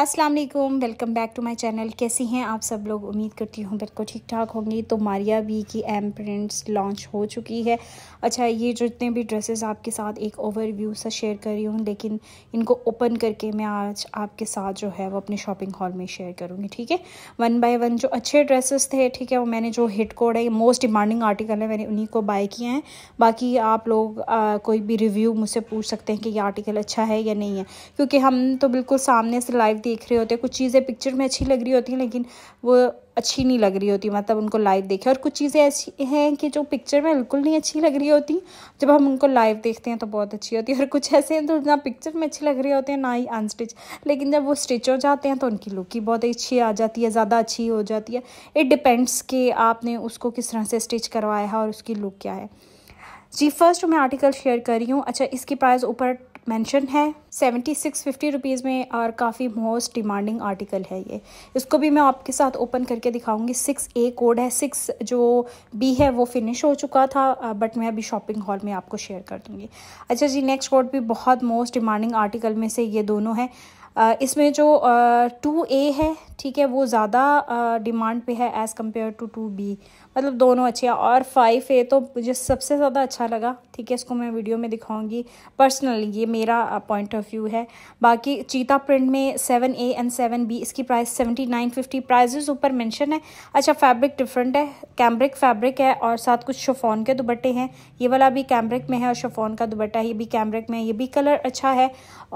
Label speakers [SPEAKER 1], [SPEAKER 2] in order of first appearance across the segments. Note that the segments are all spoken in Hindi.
[SPEAKER 1] अस्सलाम वालेकुम welcome back to my channel कैसी हैं आप सब लोग उम्मीद करती हूँ बिल्कुल ठीक ठाक होंगी तो मारिया बी की एम प्रिंट्स लॉन्च हो चुकी है अच्छा ये जितने भी ड्रेसेस आपके साथ एक ओवरव्यू सा शेयर कर रही हूँ लेकिन इनको ओपन करके मैं आज आपके साथ जो है वो अपने शॉपिंग हॉल में शेयर करूँगी ठीक है वन बाय वन जो अच्छे ड्रेसेस थे ठीक है वो मैंने जो हिट कोड है मोस्ट डिमांडिंग आर्टिकल है मैंने उन्हीं को बाय किए हैं बाकी आप लोग आ, कोई भी रिव्यू मुझसे पूछ सकते हैं कि ये आर्टिकल अच्छा है या नहीं है क्योंकि हम तो बिल्कुल सामने से लाइव देख रहे होते हैं कुछ चीज़ें पिक्चर में अच्छी लग रही होती हैं लेकिन वो अच्छी नहीं लग रही होती मतलब उनको लाइव देखे और कुछ चीज़ें ऐसी हैं कि जो पिक्चर में बिल्कुल नहीं अच्छी लग रही होती जब हम उनको लाइव देखते हैं तो बहुत अच्छी होती है और कुछ ऐसे हैं तो ना पिक्चर में अच्छी लग रही होते हैं ना ही अनस्टिच लेकिन जब वो स्टिच हो जाते हैं तो उनकी लुक ही बहुत अच्छी आ जाती है ज़्यादा अच्छी हो जाती है इट डिपेंड्स कि आपने उसको किस तरह से स्टिच करवाया है और उसकी लुक क्या है जी फर्स्ट मैं आर्टिकल शेयर कर रही हूँ अच्छा इसकी प्राइस ऊपर मेंशन है सेवेंटी सिक्स फिफ्टी रुपीज़ में और काफ़ी मोस्ट डिमांडिंग आर्टिकल है ये इसको भी मैं आपके साथ ओपन करके दिखाऊंगी सिक्स ए कोड है सिक्स जो बी है वो फिनिश हो चुका था बट मैं अभी शॉपिंग हॉल में आपको शेयर कर दूँगी अच्छा जी नेक्स्ट कोड भी बहुत मोस्ट डिमांडिंग आर्टिकल में से ये दोनों हैं इसमें जो टू ए है ठीक है वो ज़्यादा डिमांड पे है as compare to two B मतलब दोनों अच्छे हैं और फाइव ए तो मुझे सबसे ज़्यादा अच्छा लगा ठीक है इसको मैं वीडियो में दिखाऊंगी पर्सनली ये मेरा पॉइंट ऑफ व्यू है बाकी चीता प्रिंट में seven A and seven B इसकी price seventy nine fifty prices ऊपर मेंशन है अच्छा फैब्रिक डिफरेंट है कैम्ब्रिक फैब्रिक है और साथ कुछ शोफ़ोन के दुबट्टे हैं ये वाला भी कैम्ब्रिक में है और शोफ़ोन का दुबट्टा ये भी कैम्ब्रिक में है ये भी कलर अच्छा है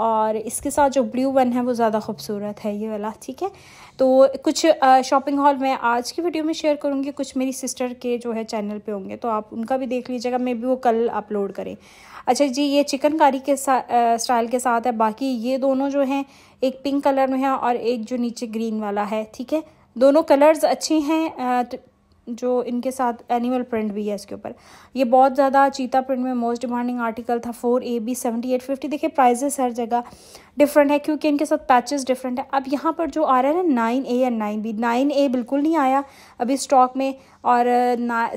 [SPEAKER 1] और इसके साथ जो ब्लू वन है वो ज़्यादा खूबसूरत है ये वाला ठीक है तो कुछ शॉपिंग हॉल मैं आज की वीडियो में शेयर करूँगी कुछ मेरी सिस्टर के जो है चैनल पे होंगे तो आप उनका भी देख लीजिएगा मे बी वो कल अपलोड करें अच्छा जी ये चिकनकारी के स्टाइल के साथ है बाकी ये दोनों जो हैं एक पिंक कलर में है और एक जो नीचे ग्रीन वाला है ठीक है दोनों कलर्स अच्छे हैं जो इनके साथ एनिमल प्रिंट भी है इसके ऊपर ये बहुत ज़्यादा चीता प्रिंट में मोस्ट डिमांडिंग आर्टिकल था four A B seventy eight fifty देखिए प्राइजेस हर जगह डिफरेंट है क्योंकि इनके साथ पैचेस डिफरेंट है अब यहाँ पर जो आ रहा है ना nine A and nine B nine A बिल्कुल नहीं आया अभी स्टॉक में और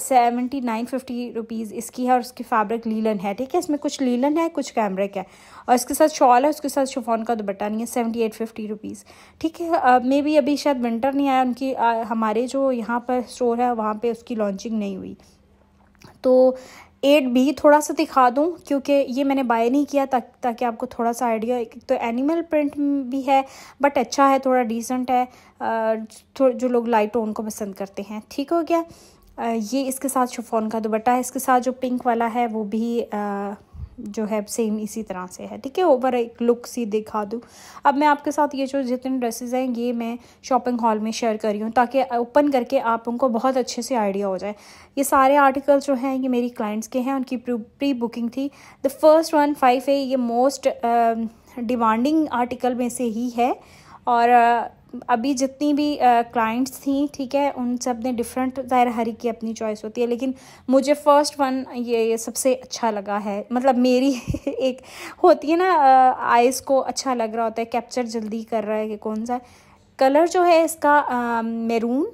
[SPEAKER 1] सेवेंटी नाइन फिफ्टी रुपीज़ इसकी है और उसकी फैब्रिक लीलन है ठीक है इसमें कुछ लीलन है कुछ कैमरिक है और इसके साथ शॉल है उसके साथ शिफॉन का दुपट्टा नहीं है सेवेंटी एट फिफ्टी रुपीज़ ठीक है मे uh, बी अभी शायद विंटर नहीं आया उनकी आ, uh, हमारे जो यहाँ पर स्टोर है वहाँ पर उसकी लॉन्चिंग नहीं हुई तो एट बी थोड़ा सा दिखा दूँ क्योंकि ये मैंने बाय नहीं किया ता, ताकि आपको थोड़ा सा आइडिया तो एनिमल प्रिंट भी है बट अच्छा है थोड़ा डिसेंट है जो लोग लाइट टोन को पसंद करते हैं ठीक हो गया ये इसके साथ शुफोन का दुपट्टा है इसके साथ जो पिंक वाला है वो भी जो है सेम इसी तरह से है ठीक है ओवर एक लुक सी दिखा दूँ अब मैं आपके साथ ये जो जितने ड्रेसेस हैं ये मैं शॉपिंग हॉल में शेयर कर रही हूँ ताकि ओपन करके आप उनको बहुत अच्छे से आइडिया हो जाए ये सारे आर्टिकल्स जो हैं ये मेरी क्लाइंट्स के हैं उनकी प्री बुकिंग थी the first one five A ये मोस्ट डिमांडिंग आर्टिकल में से ही है और अभी जितनी भी क्लाइंट्स थी ठीक है उन सब ने डिफरेंट ज़ाहिर हरी की अपनी चॉइस होती है लेकिन मुझे फ़र्स्ट वन ये ये सबसे अच्छा लगा है मतलब मेरी एक होती है ना आइज़ को अच्छा लग रहा होता है कैप्चर जल्दी कर रहा है कि कौन सा कलर जो है इसका मैरून मेरून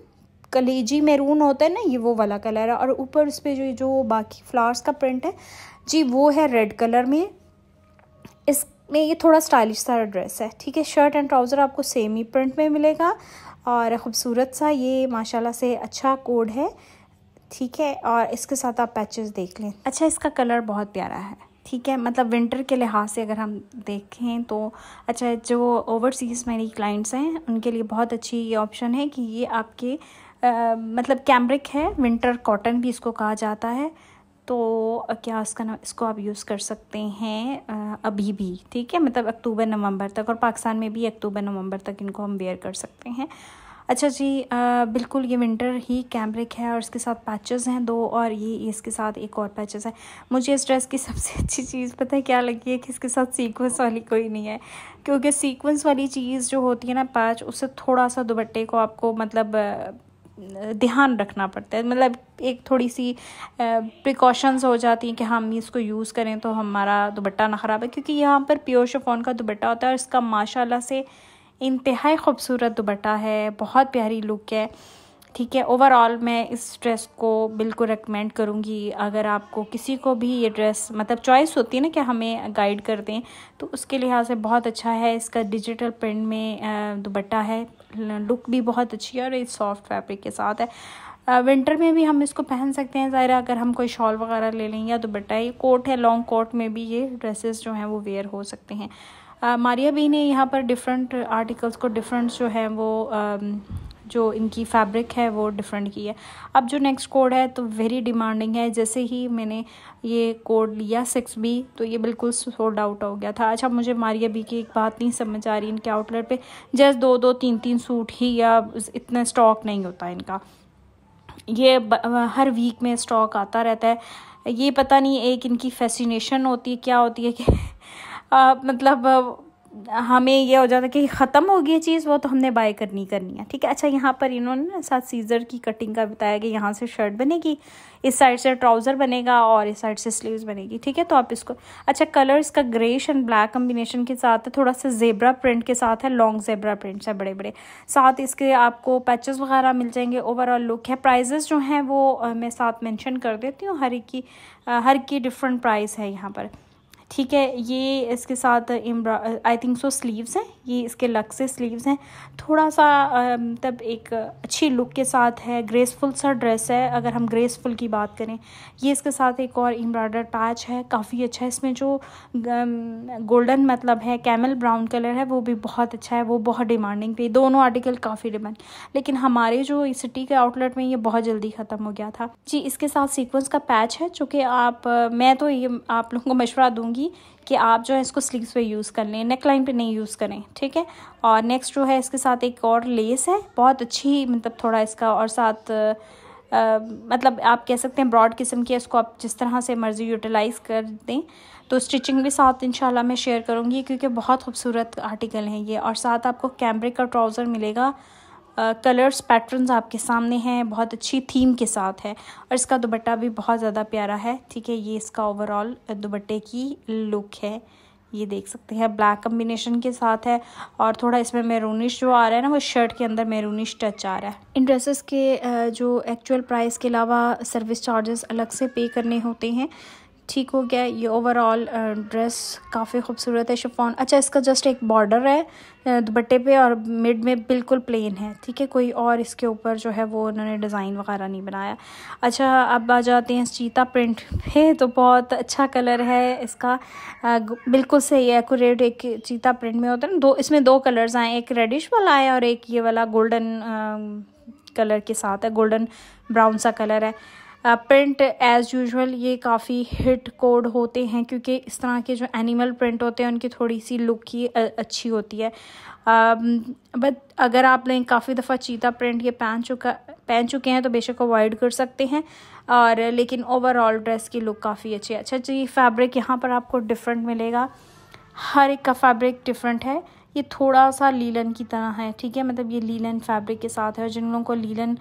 [SPEAKER 1] कलेजी मेरून होता है ना ये वो वाला कलर है और ऊपर उस पर जो जो बाकी फ्लावर्स का प्रिंट है जी वो है रेड कलर में इस में ये थोड़ा स्टाइलिश सा ड्रेस है ठीक है शर्ट एंड ट्राउज़र आपको सेम ही प्रिंट में मिलेगा और ख़ूबसूरत सा ये माशाल्लाह से अच्छा कोड है ठीक है और इसके साथ आप पैचेस देख लें अच्छा इसका कलर बहुत प्यारा है ठीक है मतलब विंटर के लिहाज से अगर हम देखें तो अच्छा जो ओवरसीज़ मेरी क्लाइंट्स हैं उनके लिए बहुत अच्छी ये ऑप्शन है कि ये आपके आ, मतलब कैमरिक है विंटर कॉटन भी इसको कहा जाता है तो क्या उसका नाम इसको आप यूज़ कर सकते हैं अभी भी ठीक है मतलब अक्टूबर नवंबर तक और पाकिस्तान में भी अक्टूबर नवंबर तक इनको हम वेयर कर सकते हैं अच्छा जी आ, बिल्कुल ये विंटर ही कैमरिक है और इसके साथ पैचेस हैं दो और ये इसके साथ एक और पैचेस है मुझे इस ड्रेस की सबसे अच्छी चीज़ पता है क्या लगी है कि इसके साथ सीक्वेंस वाली कोई नहीं है क्योंकि सीक्वेंस वाली चीज़ जो होती है ना पैच उससे थोड़ा सा दुबट्टे को आपको मतलब ध्यान रखना पड़ता है मतलब एक थोड़ी सी प्रिकॉशंस हो जाती हैं कि हम इसको यूज़ करें तो हमारा दुबट्टा ना ख़राब है क्योंकि यहाँ पर प्योर शिफॉन का दुबट्टा होता है और इसका माशाल्लाह से इंतहाई खूबसूरत दुबट्टा है बहुत प्यारी लुक है ठीक है ओवरऑल मैं इस ड्रेस को बिल्कुल रिकमेंड करूँगी अगर आपको किसी को भी ये ड्रेस मतलब चॉइस होती है ना कि हमें गाइड कर दें तो उसके लिहाज से बहुत अच्छा है इसका डिजिटल प्रिंट में दुबट्टा है लुक भी बहुत अच्छी है और इस सॉफ्ट फैब्रिक के साथ है विंटर में भी हम इसको पहन सकते हैं ज़ाहिर अगर हम कोई शॉल वगैरह ले लें या दुपट्टा ये कोट है लॉन्ग कोट में भी ये ड्रेसेस जो हैं वो वेयर हो सकते हैं मारिया बी ने यहाँ पर डिफरेंट आर्टिकल्स को डिफरेंट जो है वो आ, जो इनकी फैब्रिक है वो डिफरेंट की है अब जो नेक्स्ट कोड है तो वेरी डिमांडिंग है जैसे ही मैंने ये कोड लिया सिक्स बी तो ये बिल्कुल सोल्ड आउट हो गया था अच्छा मुझे मारिया बी की एक बात नहीं समझ आ रही इनके आउटलेट पे जस्ट दो दो तीन तीन सूट ही या इतना स्टॉक नहीं होता इनका ये हर वीक में स्टॉक आता रहता है ये पता नहीं एक इनकी फैसिनेशन होती है क्या होती है कि आ, मतलब हमें ये हो जाता है कि ख़त्म हो गई चीज़ वो तो हमने बाय करनी करनी है ठीक है अच्छा यहाँ पर इन्होंने साथ सीज़र की कटिंग का बताया कि यहाँ से शर्ट बनेगी इस साइड से ट्राउज़र बनेगा और इस साइड से स्लीव्स बनेगी ठीक है तो आप इसको अच्छा कलर इसका ग्रेश एंड ब्लैक कम्बिनेशन के साथ है थोड़ा सा जेबरा प्रिंट के साथ है लॉन्ग जेबरा प्रिंट्स है बड़े बड़े साथ इसके आपको पैचेस वगैरह मिल जाएंगे ओवरऑल लुक है प्राइजेस जो हैं वो मैं साथ मैंशन कर देती हूँ हर एक की हर की डिफरेंट प्राइस है यहाँ पर ठीक है ये इसके साथ एम्ब्रा आई थिंक सो स्लीव्स हैं ये इसके लग से स्लीव्स हैं थोड़ा सा मतलब एक अच्छी लुक के साथ है ग्रेसफुल सा ड्रेस है अगर हम ग्रेसफुल की बात करें ये इसके साथ एक और एम्ब्रॉयडर पैच है काफ़ी अच्छा है इसमें जो गोल्डन मतलब है कैमल ब्राउन कलर है वो भी बहुत अच्छा है वो बहुत डिमांडिंग पे दोनों आर्टिकल काफ़ी डिमांड लेकिन हमारे जो सिटी के आउटलेट में ये बहुत जल्दी ख़त्म हो गया था जी इसके साथ सीक्वेंस का पैच है चूँकि आप मैं तो ये आप लोगों को मशवरा दूँगी चाहूँगी कि आप जो है इसको स्लीव्स पे यूज़ कर लें नेक लाइन पे नहीं यूज़ करें ठीक है और नेक्स्ट जो है इसके साथ एक और लेस है बहुत अच्छी मतलब थोड़ा इसका और साथ आ, मतलब आप कह सकते हैं ब्रॉड किस्म की इसको आप जिस तरह से मर्ज़ी यूटिलाइज़ कर दें तो स्टिचिंग भी साथ इंशाल्लाह मैं शेयर करूँगी क्योंकि बहुत खूबसूरत आर्टिकल है ये और साथ आपको कैमरे का ट्राउज़र मिलेगा कलर्स पैटर्न्स आपके सामने हैं बहुत अच्छी थीम के साथ है और इसका दुबट्टा भी बहुत ज़्यादा प्यारा है ठीक है ये इसका ओवरऑल दुबट्टे की लुक है ये देख सकते हैं ब्लैक कम्बिनेशन के साथ है और थोड़ा इसमें मेरूनिश जो आ रहा है ना वो शर्ट के अंदर मेरूनिश टच आ रहा है इन ड्रेसेस के जो एक्चुअल प्राइस के अलावा सर्विस चार्जेस अलग से पे करने होते हैं ठीक हो गया ये ओवरऑल ड्रेस काफ़ी खूबसूरत है शिफॉन अच्छा इसका जस्ट एक बॉर्डर है दुपट्टे पे और मिड में बिल्कुल प्लेन है ठीक है कोई और इसके ऊपर जो है वो उन्होंने डिज़ाइन वगैरह नहीं बनाया अच्छा अब आ जाते हैं चीता प्रिंट पे तो बहुत अच्छा कलर है इसका बिल्कुल सही एकट एक चीता प्रिंट में होता है ना दो इसमें दो कलर्स आए एक रेडिश वाला है और एक ये वाला गोल्डन कलर के साथ है गोल्डन ब्राउन सा कलर है प्रिंट एज़ यूजुअल ये काफ़ी हिट कोड होते हैं क्योंकि इस तरह के जो एनिमल प्रिंट होते हैं उनकी थोड़ी सी लुक ही अच्छी होती है बट अगर आप लें काफ़ी दफ़ा चीता प्रिंट ये पहन चुका पहन चुके हैं तो बेशक अवॉइड कर सकते हैं और लेकिन ओवरऑल ड्रेस की लुक काफ़ी अच्छी है अच्छा जी फैब्रिक यहाँ पर आपको डिफरेंट मिलेगा हर एक का फैब्रिक डिफरेंट है ये थोड़ा सा लीलन की तरह है ठीक है मतलब ये लीलन फैब्रिक के साथ है और जिन लोगों को लीलन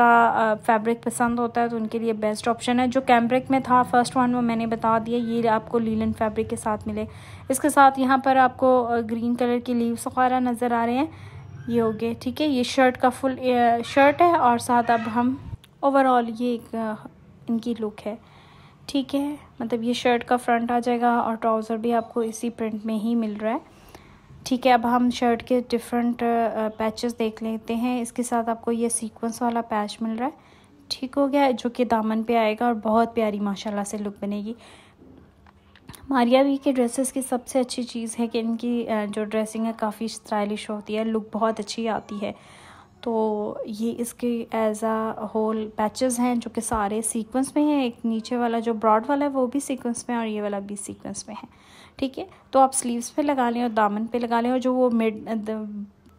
[SPEAKER 1] का फैब्रिक पसंद होता है तो उनके लिए बेस्ट ऑप्शन है जो कैम्ब्रिक में था फर्स्ट वन वो मैंने बता दिया ये आपको लीलन फैब्रिक के साथ मिले इसके साथ यहाँ पर आपको ग्रीन कलर की लीव्स वगैरह नज़र आ रहे हैं ये हो गए ठीक है ये शर्ट का फुल शर्ट है और साथ अब हम ओवरऑल ये एक इनकी लुक है ठीक है मतलब ये शर्ट का फ्रंट आ जाएगा और ट्राउज़र भी आपको इसी प्रिंट में ही मिल रहा है ठीक है अब हम शर्ट के डिफरेंट पैचेस देख लेते हैं इसके साथ आपको ये सीक्वेंस वाला पैच मिल रहा है ठीक हो गया जो कि दामन पे आएगा और बहुत प्यारी माशाल्लाह से लुक बनेगी मारिया भी के ड्रेसेस की सबसे अच्छी चीज़ है कि इनकी जो ड्रेसिंग है काफ़ी स्टाइलिश होती है लुक बहुत अच्छी आती है तो ये इसके एज आ होल पैचेज़ हैं जो कि सारे सीक्वेंस में हैं एक नीचे वाला जो ब्रॉड वाला है वो भी सीक्वेंस में और ये वाला भी सीक्वेंस में है ठीक है तो आप स्लीव्स पे लगा लें और दामन पे लगा लें और जो वो मिड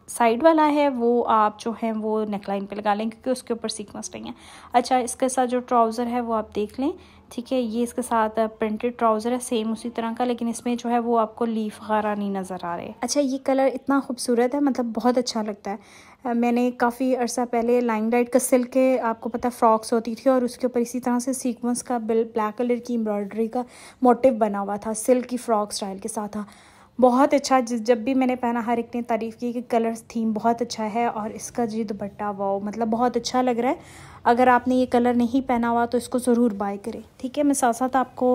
[SPEAKER 1] साइड वाला है वो आप जो है वो नेकलाइन पे लगा लें क्योंकि उसके ऊपर सीक्वेंस नहीं है अच्छा इसके साथ जो ट्राउज़र है वो आप देख लें ठीक है ये इसके साथ प्रिंटेड ट्राउज़र है सेम उसी तरह का लेकिन इसमें जो है वो आपको लीफ वगैरह नहीं नज़र आ रहे अच्छा ये कलर इतना खूबसूरत है मतलब बहुत अच्छा लगता है मैंने काफ़ी अर्सा पहले लाइन लाइट का सिल्क के आपको पता फ्रॉक्स होती थी और उसके ऊपर इसी तरह से सीक्वेंस का बिल ब्लैक कलर की एम्ब्रॉयडरी का मोटिव बना हुआ था सिल्क की फ़्रॉक स्टाइल के साथ था हाँ। बहुत अच्छा जब भी मैंने पहना हर एक ने तारीफ़ की कि कलर्स थीम बहुत अच्छा है और इसका जी दुपट्टा वाओ मतलब बहुत अच्छा लग रहा है अगर आपने ये कलर नहीं पहना हुआ तो इसको ज़रूर बाय करें ठीक है मैं साथ साथ आपको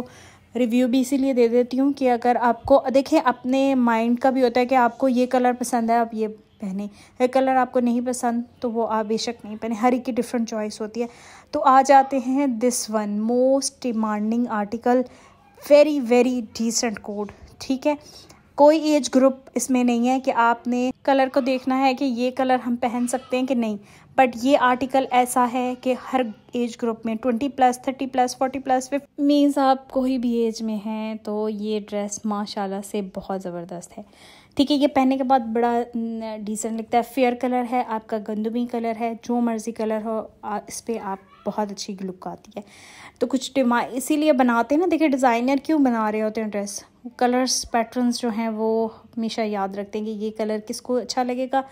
[SPEAKER 1] रिव्यू भी इसीलिए दे देती हूँ कि अगर आपको देखिए अपने माइंड का भी होता है कि आपको ये कलर पसंद है आप ये पहने ये कलर आपको नहीं पसंद तो वो आप बेशक नहीं पहने हर एक की डिफरेंट चॉइस होती है तो आ जाते हैं this one most demanding article very very decent code ठीक है कोई एज ग्रुप इसमें नहीं है कि आपने कलर को देखना है कि ये कलर हम पहन सकते हैं कि नहीं बट ये आर्टिकल ऐसा है कि हर एज ग्रुप में twenty plus thirty plus forty plus fifty means आप कोई भी एज में हैं तो ये ड्रेस माशाल्लाह से बहुत ज़बरदस्त है ठीक है ये पहनने के बाद बड़ा डिसेंट लगता है फेयर कलर है आपका गंदुमी कलर है जो मर्ज़ी कलर हो इस पर आप बहुत अच्छी लुक आती है तो कुछ डिमा इसीलिए बनाते हैं ना देखिए डिज़ाइनर क्यों बना रहे होते हैं ड्रेस कलर्स पैटर्न्स जो हैं वो हमेशा याद रखते हैं कि ये कलर किसको अच्छा लगेगा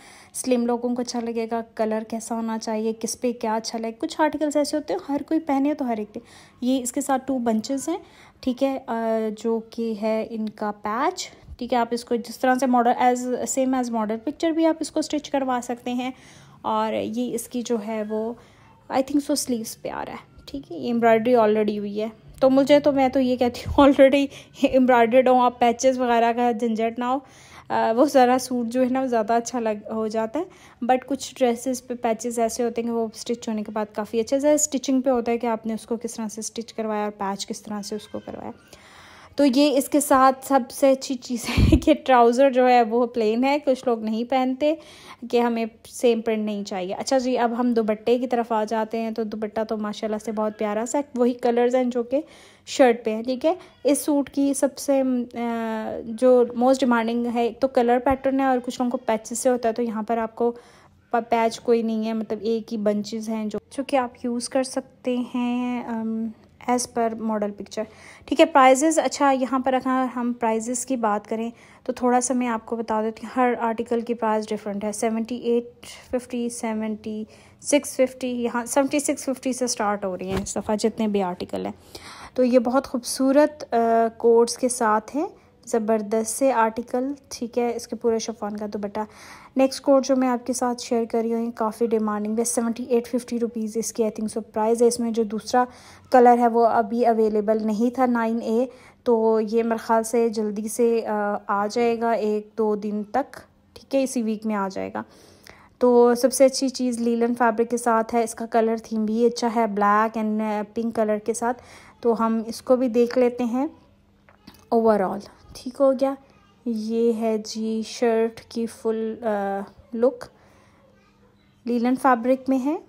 [SPEAKER 1] स्लिम लोगों को अच्छा लगेगा कलर कैसा होना चाहिए किस पे क्या अच्छा लगे कुछ आर्टिकल्स ऐसे होते हैं हर कोई पहने तो हर एक पे ये इसके साथ टू बंचेस हैं ठीक है जो कि है इनका पैच ठीक है आप इसको जिस तरह से model as same as model picture भी आप इसको स्टिच करवा सकते हैं और ये इसकी जो है वो आई थिंक सो स्लीव्स पे आ रहा है ठीक है ये एम्ब्रॉयडरी ऑलरेडी हुई है तो मुझे तो मैं तो ये कहती हूँ ऑलरेडी एम्ब्रॉयडर्ड हो आप पैचेस वगैरह का झंझट ना हो वो ज़रा सूट जो है ना ज़्यादा अच्छा लग हो जाता है बट कुछ ड्रेसेस पे पैचेस ऐसे होते हैं कि वो स्टिच होने के बाद काफ़ी अच्छे से स्टिचिंग पे होता है कि आपने उसको किस तरह से स्टिच करवाया और पैच किस तरह से उसको करवाया तो ये इसके साथ सबसे अच्छी चीज़ है कि ट्राउज़र जो है वो प्लेन है कुछ लोग नहीं पहनते कि हमें सेम प्रिंट नहीं चाहिए अच्छा जी अब हम दुपट्टे की तरफ आ जाते हैं तो दुपट्टा तो माशाल्लाह से बहुत प्यारा सा वही कलर्स हैं जो कि शर्ट पे हैं ठीक है इस सूट की सबसे जो मोस्ट डिमांडिंग है एक तो कलर पैटर्न है और कुछ लोगों को पैचेस से होता है तो यहाँ पर आपको पैच कोई नहीं है मतलब एक ही बंचेज़ हैं जो चूँकि आप यूज़ कर सकते हैं एज़ पर मॉडल पिक्चर ठीक है प्राइजेज़ अच्छा यहाँ पर अगर हम प्राइजेज़ की बात करें तो थोड़ा सा मैं आपको बता देती हूँ हर आर्टिकल की प्राइस डिफरेंट है seventy eight fifty seventy six fifty यहाँ सेवेंटी सिक्स फिफ्टी से स्टार्ट हो रही हैं इस दफ़ा जितने भी आर्टिकल हैं तो ये बहुत खूबसूरत कोड्स के साथ हैं ज़बरदस्त से आर्टिकल ठीक है इसके पूरे शफान का दुपट्टा नेक्स्ट कोड जो मैं आपके साथ शेयर कर रही हूँ काफ़ी डिमांडिंग है सेवेंटी एट फिफ्टी रुपीज़ इसकी आई थिंक सो प्राइस है इसमें जो दूसरा कलर है वो अभी अवेलेबल नहीं था नाइन ए तो ये मेरे ख्याल से जल्दी से आ जाएगा एक दो दिन तक ठीक है इसी वीक में आ जाएगा तो सबसे अच्छी चीज़ लीलन फैब्रिक के साथ है इसका कलर थीम भी अच्छा है ब्लैक एंड पिंक कलर के साथ तो हम इसको भी देख लेते हैं ओवरऑल ठीक हो गया ये है जी शर्ट की फुल आ, लुक लीलन फैब्रिक में है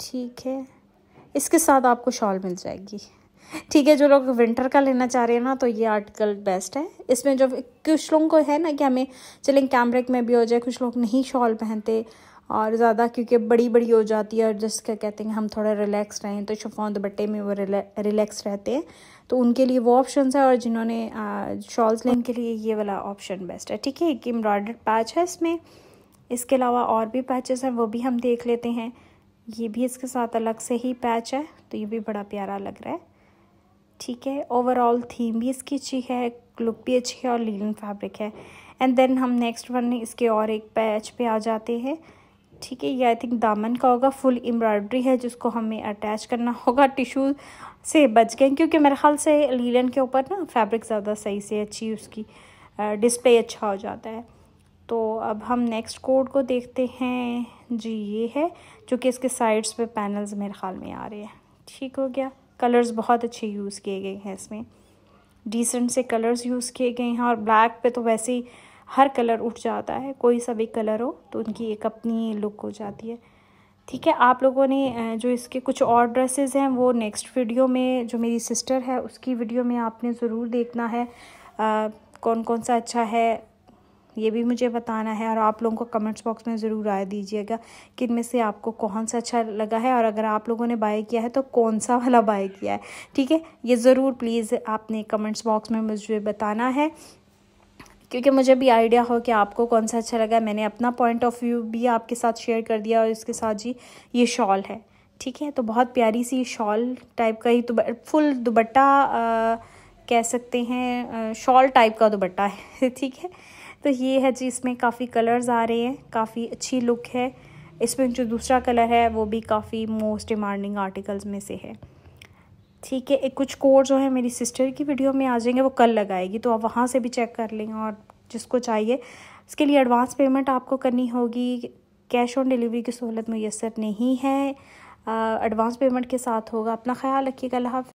[SPEAKER 1] ठीक है इसके साथ आपको शॉल मिल जाएगी ठीक है जो लोग विंटर का लेना चाह रहे हैं ना तो ये आर्टिकल बेस्ट है इसमें जो कुछ लोगों को है ना कि हमें चलें कैमरे में भी हो जाए कुछ लोग नहीं शॉल पहनते और ज़्यादा क्योंकि बड़ी बड़ी हो जाती है और जिसका कहते हैं हम थोड़ा रिलैक्स रहें तो शफोन दुपट्टे में वो रिलैक्स रहते हैं तो उनके लिए वो ऑप्शन है और जिन्होंने शॉल्स लेने के लिए ये वाला ऑप्शन बेस्ट है ठीक है एक एम्ब्रॉयडर्ड पैच है इसमें इसके अलावा और भी पैचेस हैं वो भी हम देख लेते हैं ये भी इसके साथ अलग से ही पैच है तो ये भी बड़ा प्यारा लग रहा है ठीक है ओवरऑल थीम भी इसकी अच्छी है लुक भी अच्छी है और लीलन फैब्रिक है एंड देन हम नेक्स्ट वन इसके और एक पैच पे आ जाते हैं ठीक है ये आई थिंक दामन का होगा फुल एम्ब्रॉयड्री है जिसको हमें अटैच करना होगा टिशू से बच गए क्योंकि मेरे ख्याल से लीलन के ऊपर ना फैब्रिक ज़्यादा सही से अच्छी उसकी डिस्प्ले अच्छा हो जाता है तो अब हम नेक्स्ट कोड को देखते हैं जी ये है जो कि इसके साइड्स पे पैनल्स मेरे ख्याल में आ रहे हैं ठीक हो गया कलर्स बहुत अच्छे यूज़ किए गए हैं इसमें डिसेंट से कलर्स यूज़ किए गए हैं और ब्लैक पे तो वैसे ही हर कलर उठ जाता है कोई सा भी कलर हो तो उनकी एक अपनी लुक हो जाती है ठीक है आप लोगों ने जो इसके कुछ और ड्रेसेस हैं वो नेक्स्ट वीडियो में जो मेरी सिस्टर है उसकी वीडियो में आपने ज़रूर देखना है आ, कौन कौन सा अच्छा है ये भी मुझे बताना है और आप लोगों को कमेंट्स बॉक्स में ज़रूर राय दीजिएगा कि इनमें से आपको कौन सा अच्छा लगा है और अगर आप लोगों ने बाय किया है तो कौन सा वाला बाय किया है ठीक है ये ज़रूर प्लीज़ आपने कमेंट्स बॉक्स में मुझे बताना है क्योंकि मुझे भी आइडिया हो कि आपको कौन सा अच्छा लगा मैंने अपना पॉइंट ऑफ व्यू भी आपके साथ शेयर कर दिया और इसके साथ जी ये शॉल है ठीक है तो बहुत प्यारी सी शॉल टाइप का ही फुल दुबट्टा कह सकते हैं शॉल टाइप का दुबट्टा है ठीक है तो ये है जी इसमें काफ़ी कलर्स आ रहे हैं काफ़ी अच्छी लुक है इसमें जो दूसरा कलर है वो भी काफ़ी मोस्ट डिमांडिंग आर्टिकल्स में से है ठीक है एक कुछ कोड जो है मेरी सिस्टर की वीडियो में आ जाएंगे वो कल लगाएगी तो आप वहाँ से भी चेक कर लेंगे और जिसको चाहिए इसके लिए एडवांस पेमेंट आपको करनी होगी कैश ऑन डिलीवरी की सहूलत मैसर नहीं है एडवांस पेमेंट के साथ होगा अपना ख्याल रखिएगा